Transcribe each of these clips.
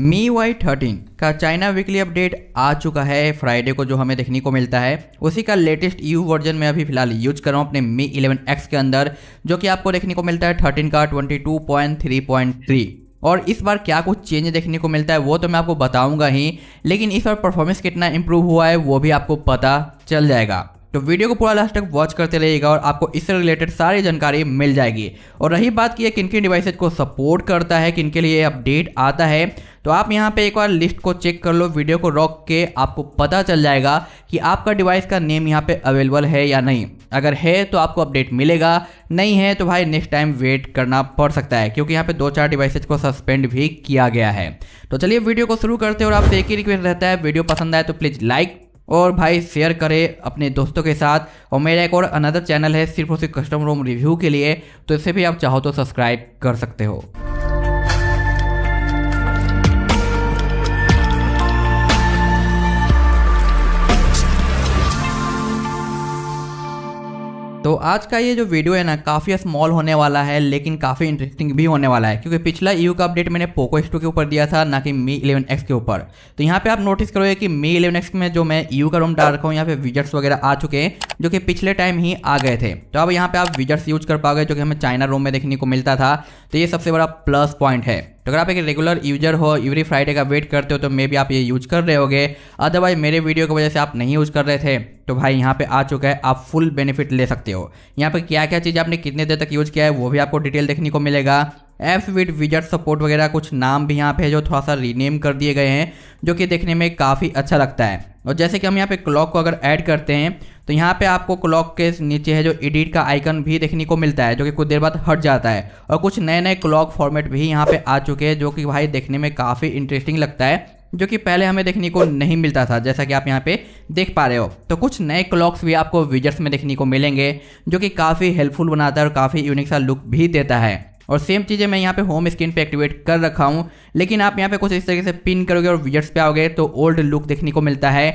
मी Y thirteen का China weekly update आ चुका है फ्राइडे को जो हमें देखने को मिलता है उसी का लेटेस्ट यू वर्जन में अभी फिलहाल यूज कर रहा हूँ अपने मी इलेवन एक्स के अंदर जो कि आपको देखने को मिलता है थर्टीन का twenty two point three point three और इस बार क्या कुछ चेंज देखने को मिलता है वो तो मैं आपको बताऊंगा ही लेकिन इस बार परफॉर्मेंस कितना इम्प्रूव हुआ है वो भी आपको पता चल जाएगा तो वीडियो को पूरा लास्ट तक वॉच करते रहिएगा और आपको इससे रिलेटेड सारी जानकारी मिल जाएगी और रही बात की किन किन डिवाइसेज को सपोर्ट करता है किन के लिए अपडेट आता है तो आप यहाँ पे एक बार लिस्ट को चेक कर लो वीडियो को रोक के आपको पता चल जाएगा कि आपका डिवाइस का नेम यहाँ पे अवेलेबल है या नहीं अगर है तो आपको अपडेट मिलेगा नहीं है तो भाई नेक्स्ट टाइम वेट करना पड़ सकता है क्योंकि यहाँ पे दो चार डिवाइसेज को सस्पेंड भी किया गया है तो चलिए वीडियो को शुरू करते हैं और आपसे एक ही रिक्वेस्ट रहता है वीडियो पसंद आए तो प्लीज़ लाइक और भाई शेयर करें अपने दोस्तों के साथ और मेरा एक और अनदर चैनल है सिर्फ और सिर्फ कस्टम रूम रिव्यू के लिए तो इसे भी आप चाहो तो सब्सक्राइब कर सकते हो तो आज का ये जो वीडियो है ना काफ़ी स्मॉल होने वाला है लेकिन काफ़ी इंटरेस्टिंग भी होने वाला है क्योंकि पिछला यू का अपडेट मैंने पोको एस के ऊपर दिया था ना कि मी इलेवन एक्स के ऊपर तो यहाँ पे आप नोटिस करोगे कि मी इलेवन एक्स में जो मैं यू का रूम डाल रखा हूँ यहाँ पे विजट्स वगैरह आ चुके हैं जो कि पिछले टाइम ही आ गए थे तो अब यहाँ पे आप विजट्स यूज कर पाओगे जो कि हमें चाइना रूम में देखने को मिलता था तो ये सबसे बड़ा प्लस पॉइंट है तो अगर आप एक रेगुलर यूजर हो एवरी फ्राइडे का वेट करते हो तो मे भी आप ये यूज कर रहे होगे अदरवाइज मेरे वीडियो की वजह से आप नहीं यूज कर रहे थे तो भाई यहाँ पे आ चुका है आप फुल बेनिफिट ले सकते हो यहाँ पे क्या क्या चीज़ आपने कितने देर तक यूज किया है वो भी आपको डिटेल देखने को मिलेगा एफ विद विजट सपोर्ट वगैरह कुछ नाम भी यहाँ पे है जो थोड़ा सा रीनेम कर दिए गए हैं जो कि देखने में काफ़ी अच्छा लगता है और जैसे कि हम यहाँ पे क्लॉक को अगर ऐड करते हैं तो यहाँ पे आपको क्लॉक के नीचे है जो एडिट का आइकन भी देखने को मिलता है जो कि कुछ देर बाद हट जाता है और कुछ नए नए क्लॉक फॉर्मेट भी यहाँ पे आ चुके हैं जो कि भाई देखने में काफ़ी इंटरेस्टिंग लगता है जो कि पहले हमें देखने को नहीं मिलता था जैसा कि आप यहाँ पे देख पा रहे हो तो कुछ नए क्लॉक्स भी आपको विजर्स में देखने को मिलेंगे जो कि काफ़ी हेल्पफुल बनाता है और काफ़ी यूनिक सा लुक भी देता है और सेम चीज़ें मैं यहाँ पे होम स्क्रीन पे एक्टिवेट कर रखा हूँ लेकिन आप यहाँ पे कुछ इस तरीके से पिन करोगे और विजट्स पे आओगे तो ओल्ड लुक देखने को मिलता है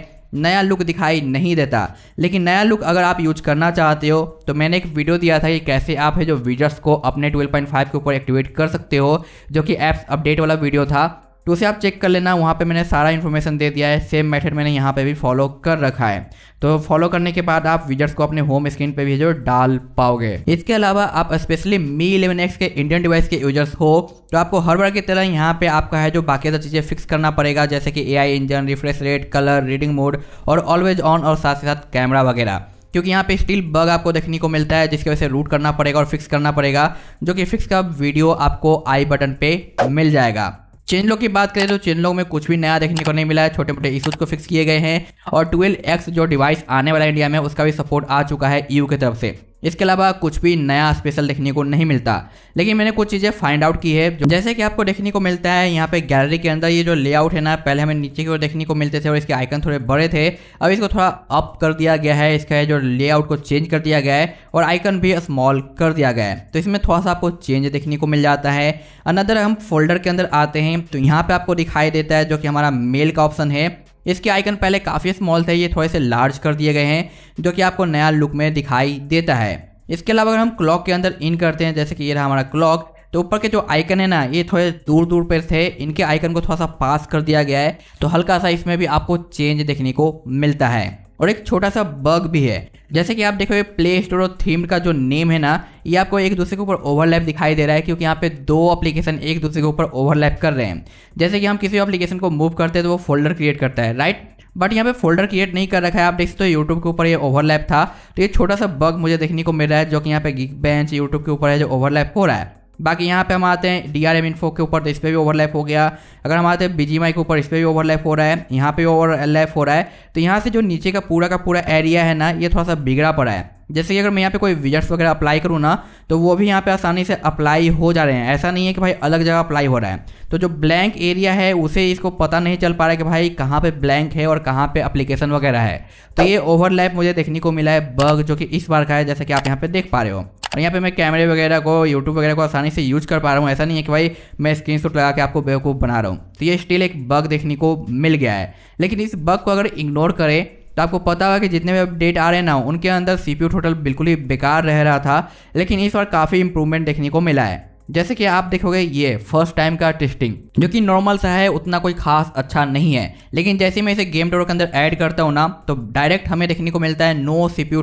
नया लुक दिखाई नहीं देता लेकिन नया लुक अगर आप यूज करना चाहते हो तो मैंने एक वीडियो दिया था कि कैसे आप है जो विजट्स को अपने 12.5 के ऊपर एक्टिवेट कर सकते हो जो कि ऐप्स अपडेट वाला वीडियो था तो उसे आप चेक कर लेना वहाँ पे मैंने सारा इन्फॉर्मेशन दे दिया है सेम मेथड मैंने यहाँ पे भी फॉलो कर रखा है तो फॉलो करने के बाद आप विजर्स को अपने होम स्क्रीन पे भी जो डाल पाओगे इसके अलावा आप स्पेशली मी इलेवन एक्स के इंडियन डिवाइस के यूजर्स हो तो आपको हर बार की तरह यहाँ पे आपका है जो बाकायदा चीज़ें फिक्स करना पड़ेगा जैसे कि a engine refresh rate colour reading mode और ऑलवेज ऑन और साथ ही साथ कैमरा वगैरह क्योंकि यहाँ पे स्टिल बग आपको देखने को मिलता है जिसकी वजह से रूट करना पड़ेगा और फिक्स करना पड़ेगा जो कि फिक्स का वीडियो आपको आई बटन पे मिल जाएगा चेन लॉक की बात करें तो चेन लॉक में कुछ भी नया देखने को नहीं मिला है छोटे मोटे इशूज को फिक्स किए गए हैं और ट्वेल्व एक्स जो डिवाइस आने वाला इंडिया में उसका भी सपोर्ट आ चुका है यू की तरफ से इसके अलावा कुछ भी नया स्पेशल देखने को नहीं मिलता लेकिन मैंने कुछ चीज़ें फाइंड आउट की है जैसे कि आपको देखने को मिलता है यहाँ पे गैलरी के अंदर ये जो लेआउट है ना पहले हमें नीचे की ओर देखने को मिलते थे और इसके आइकन थोड़े बड़े थे अब इसको थोड़ा अप कर दिया गया है इसका जो लेआउट को चेंज कर दिया गया है और आइकन भी स्मॉल कर दिया गया है तो इसमें थोड़ा सा आपको चेंज देखने को मिल जाता है अनदर हम फोल्डर के अंदर आते हैं तो यहाँ पर आपको दिखाई देता है जो कि हमारा मेल का ऑप्शन है इसके आइकन पहले काफ़ी स्मॉल थे ये थोड़े से लार्ज कर दिए गए हैं जो कि आपको नया लुक में दिखाई देता है इसके अलावा अगर हम क्लॉक के अंदर इन करते हैं जैसे कि ये रहा हमारा क्लॉक तो ऊपर के जो आइकन है ना ये थोड़े दूर दूर पर थे इनके आइकन को थोड़ा सा पास कर दिया गया है तो हल्का सा इसमें भी आपको चेंज देखने को मिलता है और एक छोटा सा बग भी है जैसे कि आप देखो ये प्ले स्टोर और थीम का जो नेम है ना ये आपको एक दूसरे के ऊपर ओवरलैप दिखाई दे रहा है क्योंकि यहाँ पे दो एप्लीकेशन एक दूसरे के ऊपर ओवरलैप कर रहे हैं जैसे कि हम किसी एप्लीकेशन को मूव करते हैं तो वो फोल्डर क्रिएट करता है राइट बट यहाँ पे फोल्डर क्रिएट नहीं कर रखा है आप देख सकते हो यूट्यूब के ऊपर ये ओवरलैप था तो ये छोटा सा बग मुझे देखने को मिल रहा है जो कि यहाँ पे गिग बेंच यूट्यूब के ऊपर है जो ओवरलैप हो रहा है बाकी यहाँ पे हम आते हैं डी आर एम इन्फो के ऊपर तो इस पर भी ओवरलैप हो गया अगर हम आते हैं बी जी माई के ऊपर इस पर भी ओवरलैप हो रहा है यहाँ पे ओवरलैप हो रहा है तो यहाँ से जो नीचे का पूरा का पूरा एरिया है ना ये थोड़ा सा बिगड़ा पड़ा है जैसे कि अगर मैं यहाँ पे कोई विजट्स वगैरह अप्लाई करूँ ना तो वो भी यहाँ पे आसानी से अप्लाई हो जा रहे हैं ऐसा नहीं है कि भाई अलग जगह अप्लाई हो रहा है तो जो ब्लैंक एरिया है उसे इसको पता नहीं चल पा रहा है कि भाई कहाँ पे ब्लैंक है और कहाँ पे अप्लीकेशन वगैरह है तो ये ओवरलैप मुझे देखने को मिला है बग जो कि इस बार का है जैसे कि आप यहाँ पे देख पा रहे हो और यहाँ पे मैं कैमरे वगैरह को यूट्यूब वगैरह को आसानी से यूज कर पा रहा हूँ ऐसा नहीं है कि भाई मैं स्क्रीन लगा के आपको बेवकूफ़ बना रहा हूँ तो ये स्टिल एक बग देखने को मिल गया है लेकिन इस बग को अगर इग्नोर करें तो आपको पता होगा कि जितने भी अपडेट आ रहे हैं ना उनके अंदर सी पी टोटल बिल्कुल ही बेकार रह रहा था लेकिन इस बार काफ़ी इंप्रूवमेंट देखने को मिला है जैसे कि आप देखोगे ये फर्स्ट टाइम का टेस्टिंग जो कि नॉर्मल सा है उतना कोई खास अच्छा नहीं है लेकिन जैसे मैं इसे गेम टोर के अंदर ऐड करता हूँ ना तो डायरेक्ट हमें देखने को मिलता है नो सी पी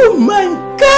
oh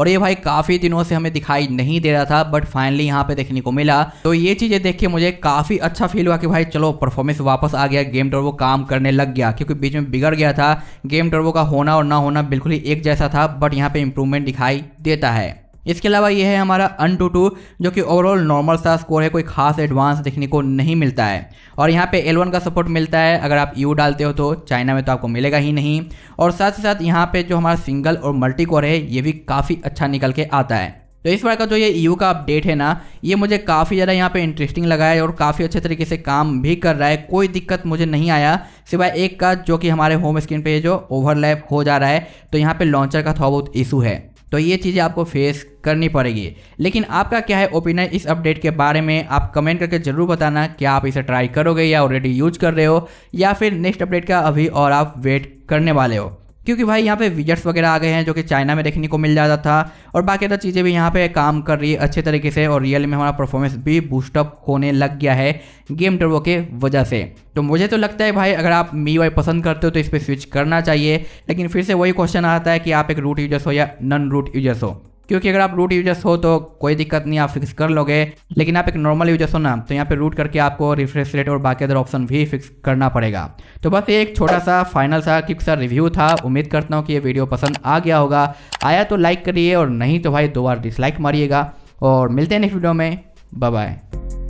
और ये भाई काफी दिनों से हमें दिखाई नहीं दे रहा था बट फाइनली यहाँ पे देखने को मिला तो ये चीजें देख के मुझे काफी अच्छा फील हुआ कि भाई चलो परफॉर्मेंस वापस आ गया गेम टर्बो काम करने लग गया क्योंकि बीच में बिगड़ गया था गेम टर्बो का होना और ना होना बिल्कुल ही एक जैसा था बट यहाँ पे इंप्रूवमेंट दिखाई देता है इसके अलावा ये है हमारा अन टू टू जो कि ओवरऑल नॉर्मल सा स्कोर है कोई खास एडवांस देखने को नहीं मिलता है और यहाँ पे एल का सपोर्ट मिलता है अगर आप यू डालते हो तो चाइना में तो आपको मिलेगा ही नहीं और साथ ही साथ यहाँ पे जो हमारा सिंगल और मल्टी कोर है ये भी काफ़ी अच्छा निकल के आता है तो इस बार का जो ये यू का अपडेट है ना ये मुझे काफ़ी ज़्यादा यहाँ पे इंटरेस्टिंग लगा है और काफ़ी अच्छे तरीके से काम भी कर रहा है कोई दिक्कत मुझे नहीं आया सिवाय एक का जो कि हमारे होम स्क्रीन पे जो ओवरलैप हो जा रहा है तो यहाँ पे लॉन्चर का थोड़ा बहुत इशू है तो ये चीज़ें आपको फेस करनी पड़ेगी लेकिन आपका क्या है ओपिनियन इस अपडेट के बारे में आप कमेंट करके ज़रूर बताना क्या आप इसे ट्राई करोगे या ऑलरेडी यूज कर रहे हो या फिर नेक्स्ट अपडेट का अभी और आप वेट करने वाले हो क्योंकि भाई यहाँ पे विजट्स वगैरह आ गए हैं जो कि चाइना में देखने को मिल जाता था और बाकी अदर चीज़ें भी यहाँ पे काम कर रही है अच्छे तरीके से और रियल में हमारा परफॉर्मेंस भी बूस्टअप होने लग गया है गेम टर्बो के वजह से तो मुझे तो लगता है भाई अगर आप मी वाई पसंद करते हो तो इस पर स्विच करना चाहिए लेकिन फिर से वही क्वेश्चन आता है कि आप एक रूट यूजर्स हो या नन रूट यूजर्स हो क्योंकि अगर आप रूट यूजर्स हो तो कोई दिक्कत नहीं आप फिक्स कर लोगे लेकिन आप एक नॉर्मल यूजर्स हो ना तो यहाँ पे रूट करके आपको रिफ्रेश रेट और बाकी अदर ऑप्शन भी फिक्स करना पड़ेगा तो बस ये एक छोटा सा फाइनल सा क्विक सा रिव्यू था उम्मीद करता हूँ कि ये वीडियो पसंद आ गया होगा आया तो लाइक करिए और नहीं तो भाई दो बार डिसलाइक मारिएगा और मिलते हैं नेक्स्ट वीडियो में बाय